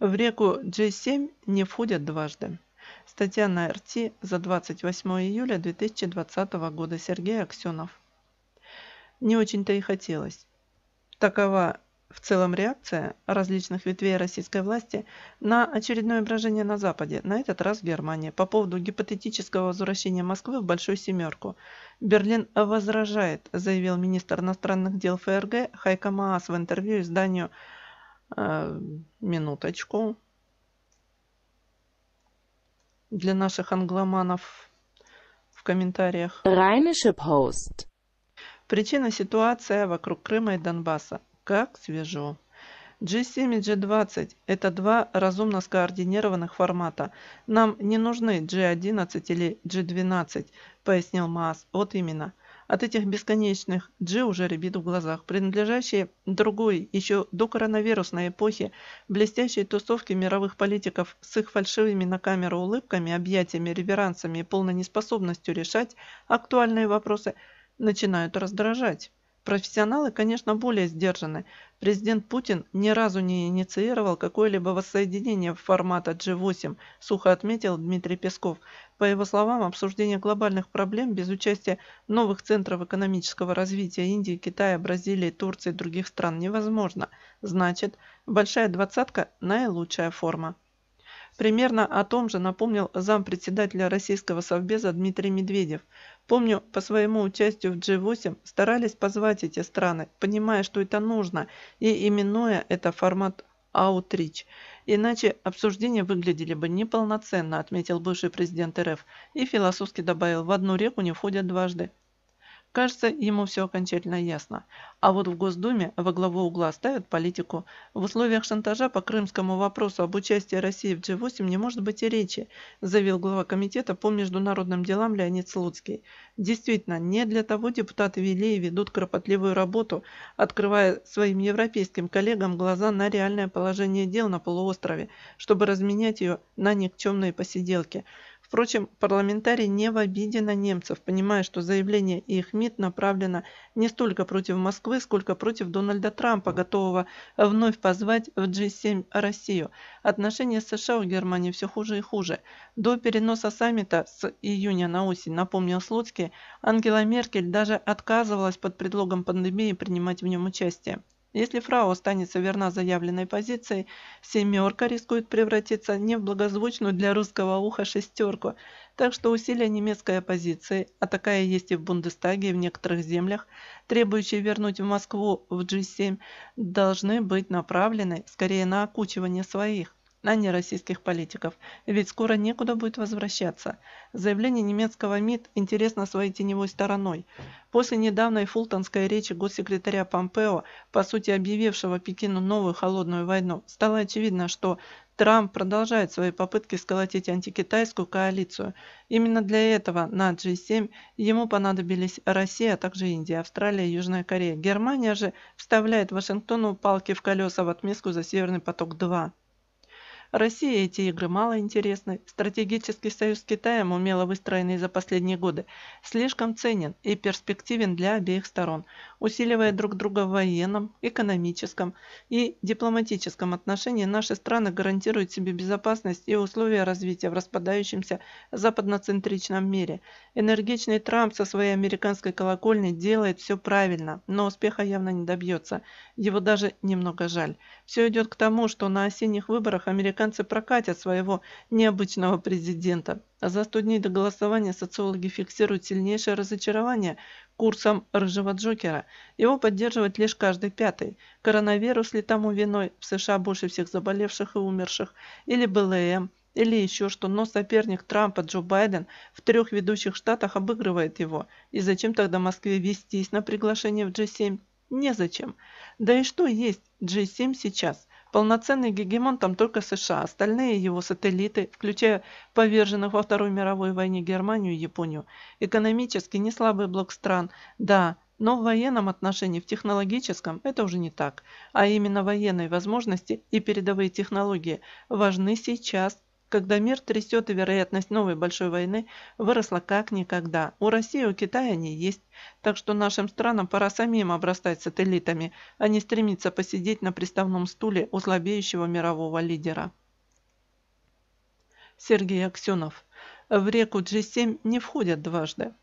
В реку G7 не входят дважды. Статья на РТ за 28 июля 2020 года Сергей Аксенов. Не очень-то и хотелось. Такова в целом реакция различных ветвей российской власти на очередное брожение на Западе, на этот раз в Германии, по поводу гипотетического возвращения Москвы в Большую Семерку. Берлин возражает, заявил министр иностранных дел ФРГ Хайка Маас в интервью изданию Э, минуточку. Для наших англоманов в комментариях. Rheinische Post. Причина ситуация вокруг Крыма и Донбасса. Как свежо. G7 и G20 – это два разумно скоординированных формата. Нам не нужны G11 или G12, пояснил Маас. Вот именно – от этих бесконечных Джи уже рябит в глазах. Принадлежащие другой, еще до коронавирусной эпохи, блестящей тусовки мировых политиков с их фальшивыми на камеру улыбками, объятиями, реверансами и полной неспособностью решать актуальные вопросы, начинают раздражать. Профессионалы, конечно, более сдержаны. Президент Путин ни разу не инициировал какое-либо воссоединение формата G8, сухо отметил Дмитрий Песков. По его словам, обсуждение глобальных проблем без участия новых центров экономического развития Индии, Китая, Бразилии, Турции и других стран невозможно. Значит, большая двадцатка – наилучшая форма. Примерно о том же напомнил зампредседателя Российского Совбеза Дмитрий Медведев. Помню, по своему участию в G8 старались позвать эти страны, понимая, что это нужно, и именуя это формат аутрич. Иначе обсуждения выглядели бы неполноценно, отметил бывший президент РФ и философски добавил, в одну реку не входят дважды. Кажется, ему все окончательно ясно. А вот в Госдуме во главу угла ставят политику. В условиях шантажа по крымскому вопросу об участии России в G8 не может быть и речи, заявил глава комитета по международным делам Леонид Слуцкий. Действительно, не для того депутаты вели и ведут кропотливую работу, открывая своим европейским коллегам глаза на реальное положение дел на полуострове, чтобы разменять ее на никчемные посиделки – Впрочем, парламентарий не в обиде на немцев, понимая, что заявление их МИД направлено не столько против Москвы, сколько против Дональда Трампа, готового вновь позвать в G7 Россию. Отношения с США в Германии все хуже и хуже. До переноса саммита с июня на осень, напомнил Слуцкий, Ангела Меркель даже отказывалась под предлогом пандемии принимать в нем участие. Если фрау останется верна заявленной позиции, семерка рискует превратиться не в благозвучную для русского уха шестерку, так что усилия немецкой оппозиции, а такая есть и в Бундестаге и в некоторых землях, требующие вернуть в Москву в G7, должны быть направлены скорее на окучивание своих на нероссийских политиков, ведь скоро некуда будет возвращаться. Заявление немецкого МИД интересно своей теневой стороной. После недавней фултонской речи госсекретаря Помпео, по сути объявившего Пекину новую холодную войну, стало очевидно, что Трамп продолжает свои попытки сколотить антикитайскую коалицию. Именно для этого на G7 ему понадобились Россия, а также Индия, Австралия, Южная Корея. Германия же вставляет Вашингтону палки в колеса в отместку за Северный поток-2. России эти игры мало интересны. Стратегический союз с Китаем, умело выстроенный за последние годы, слишком ценен и перспективен для обеих сторон усиливая друг друга в военном, экономическом и дипломатическом отношении, наши страны гарантируют себе безопасность и условия развития в распадающемся западноцентричном мире. Энергичный Трамп со своей американской колокольни делает все правильно, но успеха явно не добьется. Его даже немного жаль. Все идет к тому, что на осенних выборах американцы прокатят своего необычного президента. За 100 дней до голосования социологи фиксируют сильнейшее разочарование курсом рыжего Джокера. Его поддерживает лишь каждый пятый. Коронавирус ли тому виной в США больше всех заболевших и умерших, или БЛМ, или еще что, но соперник Трампа Джо Байден в трех ведущих штатах обыгрывает его. И зачем тогда Москве вестись на приглашение в G7? Незачем. Да и что есть G7 сейчас? Полноценный гегемон там только США, остальные его сателлиты, включая поверженных во Второй мировой войне Германию и Японию, экономически не слабый блок стран, да, но в военном отношении, в технологическом это уже не так. А именно военные возможности и передовые технологии важны сейчас когда мир трясет и вероятность новой большой войны выросла как никогда. У России и у Китая они есть, так что нашим странам пора самим обрастать сателлитами, а не стремиться посидеть на приставном стуле у слабеющего мирового лидера. Сергей Аксенов. В реку G7 не входят дважды.